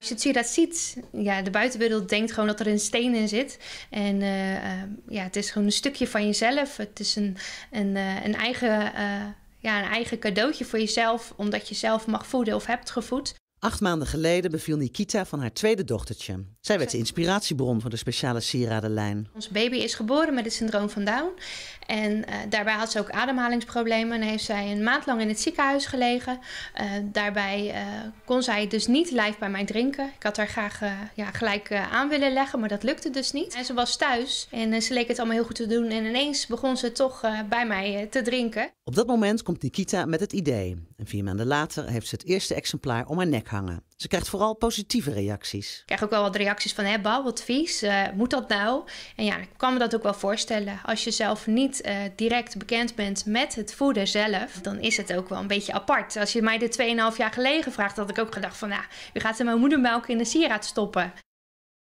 Als je het sieraad ziet, ja, de buitenwereld denkt gewoon dat er een steen in zit. En eh, eh, ja, het is gewoon een stukje van jezelf. Het is een, een, eh, een eigen, ja, een eigen cadeautje voor jezelf, omdat je zelf mag voeden of hebt gevoed. Acht maanden geleden beviel Nikita van haar tweede dochtertje. Zij werd de inspiratiebron voor de speciale sieradenlijn. Ons baby is geboren met het syndroom van Down. En eh, daarbij had ze ook ademhalingsproblemen en heeft zij een maand lang in het ziekenhuis gelegen. Eh, daarbij eh, kon zij dus niet lijf bij mij drinken. Ik had haar graag ja, gelijk aan willen leggen, maar dat lukte dus niet. En ze was thuis en ze leek het allemaal heel goed te doen. En ineens begon ze toch bij mij te drinken. Op dat moment komt Nikita met het idee. En vier maanden later heeft ze het eerste exemplaar om haar nek ze krijgt vooral positieve reacties. Ik krijg ook wel wat reacties van, hé Bal, wat vies, eh, moet dat nou? En ja, ik kan me dat ook wel voorstellen. Als je zelf niet eh, direct bekend bent met het voeden zelf, dan is het ook wel een beetje apart. Als je mij dit 2,5 jaar geleden vraagt, had ik ook gedacht van, nou, u gaat ze mijn moedermelk in de sieraad stoppen.